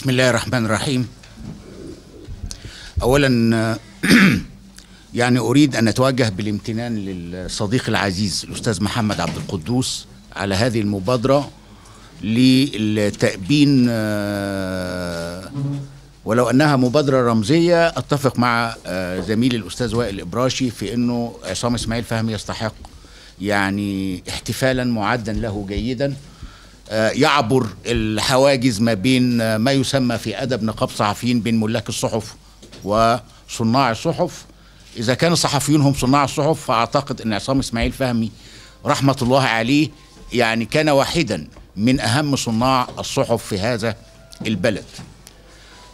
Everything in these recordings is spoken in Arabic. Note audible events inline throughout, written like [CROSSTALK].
بسم الله الرحمن الرحيم اولا [CLEARS THROAT] يعني اريد ان اتوجه بالامتنان للصديق العزيز الاستاذ محمد عبد القدوس على هذه المبادره للتأبين آه، ولو انها مبادره رمزيه اتفق مع آه، زميلي الاستاذ وائل ابراشي في انه عصام اسماعيل فهمي يستحق يعني احتفالا معدا له جيدا آه، يعبر الحواجز ما بين آه، ما يسمى في أدب نقاب صحفيين بين ملاك الصحف وصناع الصحف إذا كان الصحفيون هم صناع الصحف فأعتقد أن عصام إسماعيل فهمي رحمة الله عليه يعني كان واحدا من أهم صناع الصحف في هذا البلد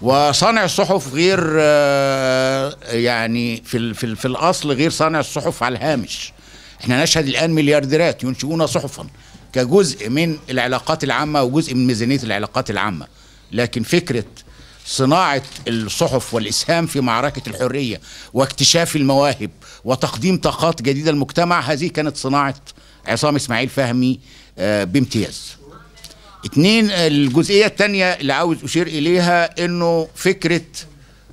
وصانع الصحف غير آه، يعني في, في, في الأصل غير صانع الصحف على الهامش احنا نشهد الآن مليارديرات ينشئون صحفا كجزء من العلاقات العامة وجزء من ميزانية العلاقات العامة لكن فكرة صناعة الصحف والإسهام في معركة الحرية واكتشاف المواهب وتقديم طاقات جديدة للمجتمع هذه كانت صناعة عصام إسماعيل فهمي آه، بامتياز اتنين الجزئية التانية اللي عاوز أشير إليها أنه فكرة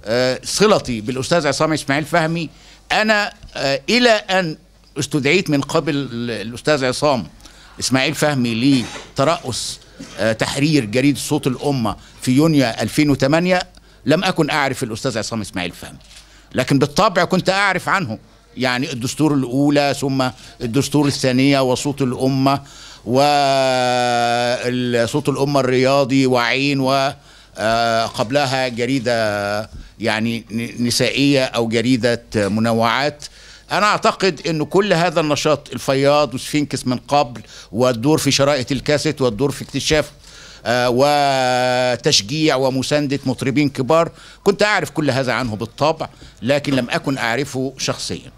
آه، صلتي بالأستاذ عصام إسماعيل فهمي أنا آه، إلى أن استدعيت من قبل الأستاذ عصام اسماعيل فهمي ليه ترأس آه، تحرير جريدة صوت الأمة في يونيو 2008 لم أكن أعرف الأستاذ عصام إسماعيل فهمي لكن بالطبع كنت أعرف عنه يعني الدستور الأولى ثم الدستور الثانية وصوت الأمة وصوت الأمة الرياضي وعين وقبلها آه، جريدة يعني نسائية أو جريدة منوعات أنا أعتقد أن كل هذا النشاط الفياض وسفينكس من قبل والدور في شرائط الكاسيت والدور في اكتشاف آه، وتشجيع ومساندة مطربين كبار كنت أعرف كل هذا عنه بالطبع لكن لم أكن أعرفه شخصيا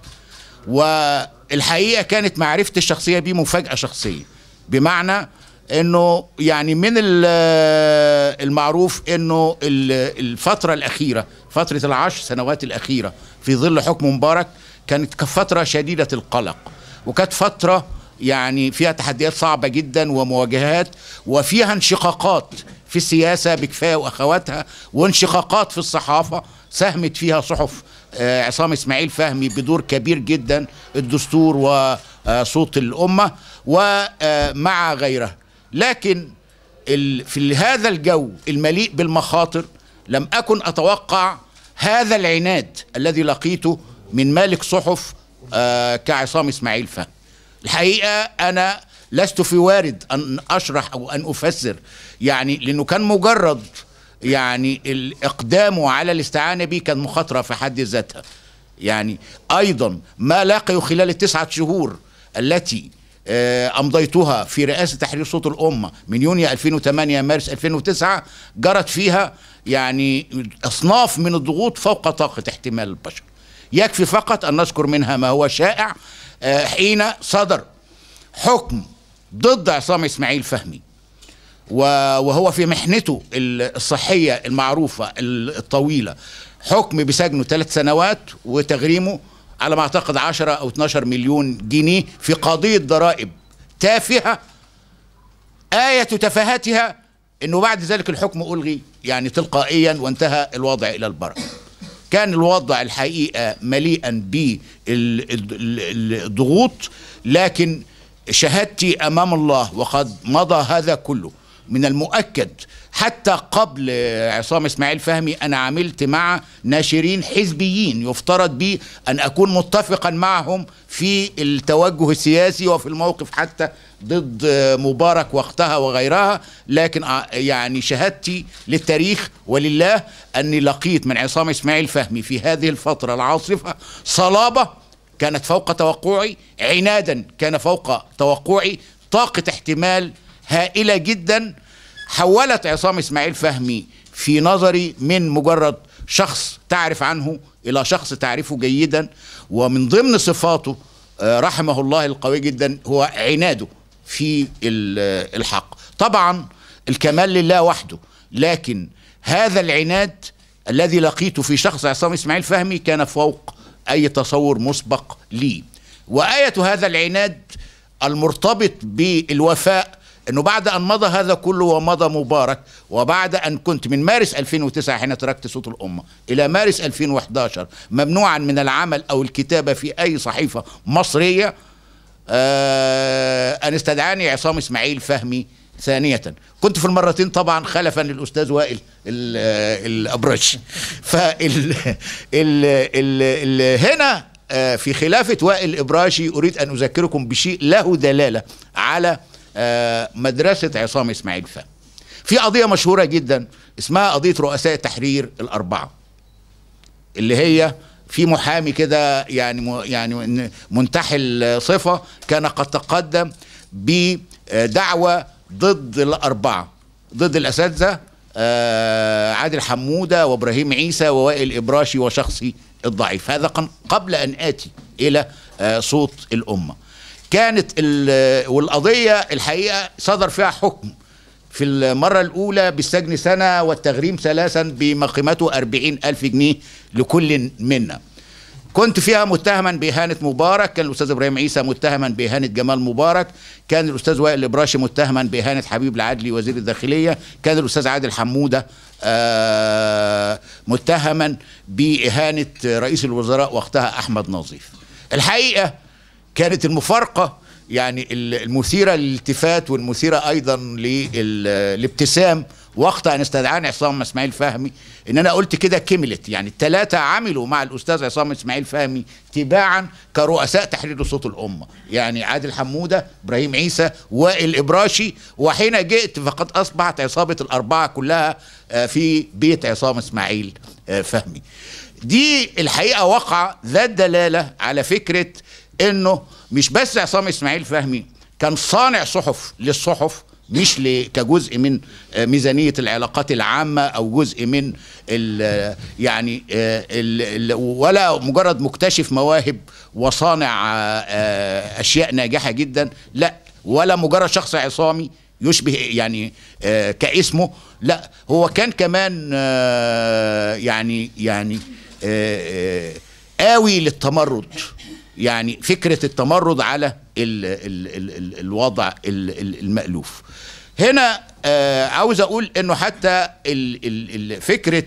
والحقيقة كانت معرفتي الشخصية بيه مفاجأة شخصية بمعنى انه يعني من آه، المعروف انه الفتره الاخيره فتره العشر سنوات الاخيره في ظل حكم مبارك كانت فترة شديدة القلق وكانت فترة يعني فيها تحديات صعبة جدا ومواجهات وفيها انشقاقات في السياسة بكفاية وأخواتها وانشقاقات في الصحافة ساهمت فيها صحف آه، عصام إسماعيل فهمي بدور كبير جدا الدستور وصوت آه، الأمة ومع آه، غيرها لكن في هذا الجو المليء بالمخاطر لم أكن أتوقع هذا العناد الذي لقيته من مالك صحف آه، كعصام اسماعيل فهمي الحقيقه انا لست في وارد ان اشرح او ان افسر يعني لانه كان مجرد يعني الاقدام على الاستعانه به كان مخاطره في حد ذاتها يعني ايضا ما لاقيه خلال التسعه شهور التي آه، امضيتها في رئاسه تحرير صوت الامه من يونيو 2008 مارس 2009 جرت فيها يعني اصناف من الضغوط فوق طاقه احتمال البشر يكفي فقط أن نذكر منها ما هو شائع آه، حين صدر حكم ضد عصام إسماعيل فهمي وهو في محنته الصحية المعروفة الطويلة حكم بسجنه ثلاث سنوات وتغريمه على ما أعتقد 10 أو 12 مليون جنيه في قضية ضرائب تافهة آية تفاهتها أنه بعد ذلك الحكم ألغي يعني تلقائيا وانتهى الوضع إلى البركة كان الوضع الحقيقة مليئا بالضغوط لكن شهادتي أمام الله وقد مضى هذا كله من المؤكد حتى قبل عصام اسماعيل فهمي انا عملت مع ناشرين حزبيين يفترض بي ان اكون متفقا معهم في التوجه السياسي وفي الموقف حتى ضد مبارك وقتها وغيرها لكن آه، يعني شهادتي للتاريخ ولله اني لقيت من عصام اسماعيل فهمي في هذه الفتره العاصفه صلابه كانت فوق توقعي عنادا كان فوق توقعي طاقه احتمال هائلة جدا حولت عصام إسماعيل فهمي في نظري من مجرد شخص تعرف عنه إلى شخص تعرفه جيدا ومن ضمن صفاته آه، رحمه الله القوي جدا هو عناده في آه، الحق طبعا الكمال لله وحده لكن هذا العناد الذي لقيته في شخص عصام إسماعيل فهمي كان فوق أي تصور مسبق لي وآية هذا العناد المرتبط بالوفاء انه بعد ان مضى هذا كله ومضى مبارك وبعد ان كنت من مارس 2009 حين تركت صوت الامه الى مارس 2011 ممنوعا من العمل او الكتابه في اي صحيفه مصريه آه، ان استدعاني عصام اسماعيل فهمي ثانية كنت في المرتين طبعا خلفا للأستاذ وائل آه، الأبرش [LAUGHS] فال ال ال ال هنا آه، في خلافة وائل الإبراشي أريد أن أذكركم بشيء له دلالة على آه، مدرسة عصام إسماعيل فهم في قضية مشهورة جدا اسمها قضية رؤساء التحرير الأربعة اللي هي في محامي كده يعني يعني منتحل صفة كان قد تقدم بدعوة ضد الأربعة ضد الأساتذة آه، عادل حمودة وإبراهيم عيسى ووائل إبراشي وشخصي الضعيف هذا قبل أن آتي إلى آه، صوت الأمة كانت والقضية الحقيقة صدر فيها حكم في المرة الأولى بالسجن سنة والتغريم ثلاثا بما قيمته أربعين ألف جنيه لكل منا كنت فيها متهما بإهانة مبارك كان الأستاذ إبراهيم عيسى متهما بإهانة جمال مبارك كان الأستاذ وائل إبراشي متهما بإهانة حبيب العدلي وزير الداخلية كان الأستاذ عادل حمودة آه متهما بإهانة رئيس الوزراء وقتها أحمد نظيف الحقيقة كانت المفارقه يعني المثيره للالتفات والمثيره ايضا للابتسام وقت ان استدعاني عصام اسماعيل فهمي ان انا قلت كده كملت يعني الثلاثه عملوا مع الاستاذ عصام اسماعيل فهمي تباعا كرؤساء تحرير صوت الامه يعني عادل حموده ابراهيم عيسى وائل ابراشي وحين جئت فقد اصبحت عصابه الاربعه كلها آه، في بيت عصام اسماعيل آه، فهمي دي الحقيقه وقع ذات دلاله على فكره انه مش بس عصام اسماعيل فهمي كان صانع صحف للصحف مش كجزء من آه، ميزانية العلاقات العامة أو جزء من الـ يعني آه، الـ ولا مجرد مكتشف مواهب وصانع آه، أشياء ناجحة جدا لا ولا مجرد شخص عصامي يشبه يعني كاسمه لا هو كان كمان يعني يعني قوي للتمرد يعني فكرة التمرد على الـ الـ الـ الـ الوضع الـ الـ المألوف هنا آه عاوز أقول أنه حتى الـ الـ الـ فكرة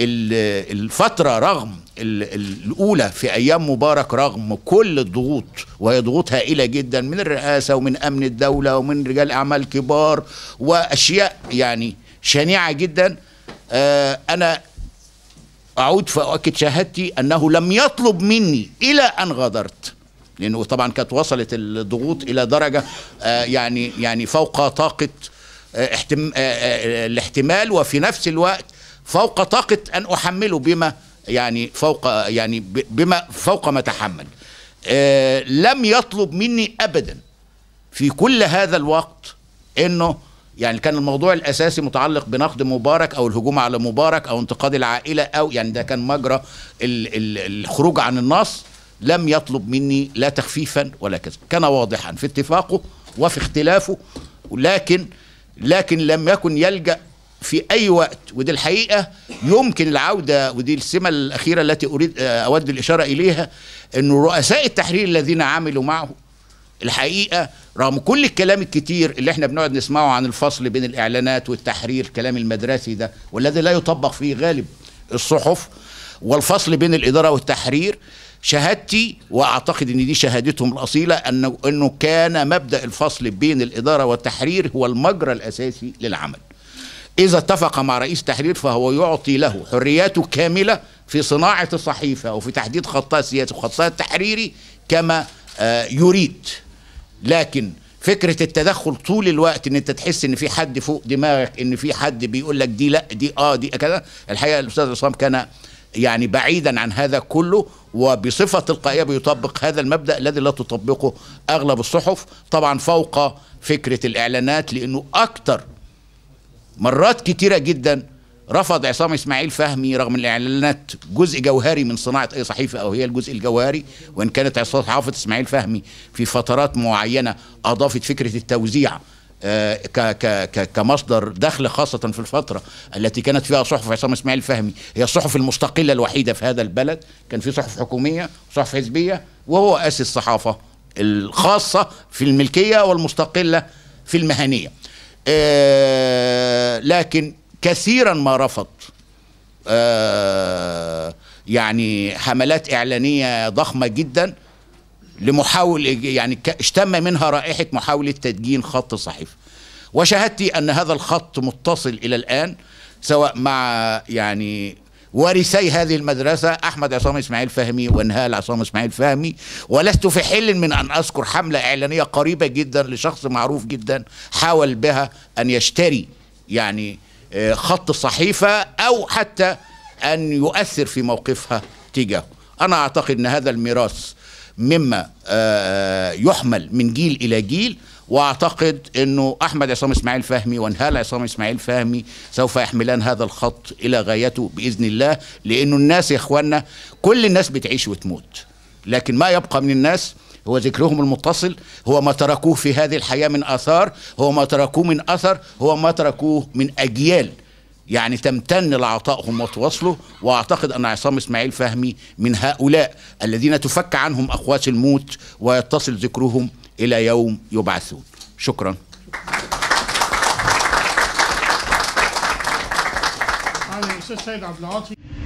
الفترة رغم الأولى في أيام مبارك رغم كل الضغوط وهي ضغوط هائلة جدا من الرئاسة ومن أمن الدولة ومن رجال أعمال كبار وأشياء يعني شنيعة جدا آه، أنا أعود فأؤكد شهادتي أنه لم يطلب مني إلى أن غادرت لأنه طبعا كانت وصلت الضغوط إلى درجة آه، يعني يعني فوق طاقة آه، احتم... آه، الاحتمال وفي نفس الوقت فوق طاقة أن أحمله بما يعني فوق يعني بما فوق ما تحمل لم يطلب مني أبدا في كل هذا الوقت أنه يعني كان الموضوع الاساسي متعلق بنقد مبارك او الهجوم على مبارك او انتقاد العائله او يعني ده كان مجرى الخروج عن النص لم يطلب مني لا تخفيفا ولا كذا كان واضحا في اتفاقه وفي اختلافه لكن لكن لم يكن يلجأ في أي وقت ودي الحقيقة يمكن العودة ودي السمة الأخيرة التي أريد آه، أود الإشارة إليها أن رؤساء التحرير الذين عملوا معه الحقيقة رغم كل الكلام الكتير اللي احنا بنقعد نسمعه عن الفصل بين الاعلانات والتحرير الكلام المدرسي ده والذي لا يطبق في غالب الصحف والفصل بين الاداره والتحرير شهادتي واعتقد ان دي شهادتهم الاصيله انه انه كان مبدا الفصل بين الاداره والتحرير هو المجرى الاساسي للعمل. اذا اتفق مع رئيس تحرير فهو يعطي له حرياته كامله في صناعه الصحيفه وفي تحديد خطها السياسي وخطها التحريري كما آه، يريد. لكن فكرة التدخل طول الوقت ان انت تحس ان في حد فوق دماغك ان في حد بيقول لك دي لا دي اه دي كذا الحقيقة الاستاذ عصام كان يعني بعيدا عن هذا كله وبصفة تلقائية بيطبق هذا المبدأ الذي لا تطبقه اغلب الصحف طبعا فوق فكرة الاعلانات لانه اكتر مرات كتيرة جدا رفض عصام اسماعيل فهمي رغم ان الاعلانات جزء جوهري من صناعه اي صحيفه او هي الجزء الجوهري وان كانت عصام حافظ اسماعيل فهمي في فترات معينه اضافت فكره التوزيع آه، كمصدر دخل خاصة في الفترة التي كانت فيها صحف عصام إسماعيل فهمي هي الصحف المستقلة الوحيدة في هذا البلد كان في صحف حكومية وصحف حزبية وهو أسس الصحافة الخاصة في الملكية والمستقلة في المهنية آه، لكن كثيرا ما رفض آه، يعني حملات إعلانية ضخمة جدا لمحاول يعني اشتم منها رائحة محاولة تدجين خط صحيفة وشاهدت أن هذا الخط متصل إلى الآن سواء مع يعني وارثي هذه المدرسة أحمد عصام إسماعيل فهمي وانهال عصام إسماعيل فهمي ولست في حل من أن أذكر حملة إعلانية قريبة جدا لشخص معروف جدا حاول بها أن يشتري يعني آه، خط الصحيفة أو حتى أن يؤثر في موقفها تجاهه أنا أعتقد أن هذا الميراث مما آه، يحمل من جيل إلى جيل واعتقد انه احمد عصام اسماعيل فهمي وانهال عصام اسماعيل فهمي سوف يحملان هذا الخط الى غايته باذن الله لانه الناس يا اخوانا كل الناس بتعيش وتموت لكن ما يبقى من الناس هو ذكرهم المتصل هو ما تركوه في هذه الحياة من آثار هو ما تركوه من أثر هو ما تركوه من أجيال يعني تمتن لعطائهم وتواصله واعتقد ان عصام اسماعيل فهمي من هؤلاء الذين تفك عنهم اخوات الموت ويتصل ذكرهم الى يوم يبعثون شكرا استاذ سيد عبد العاطي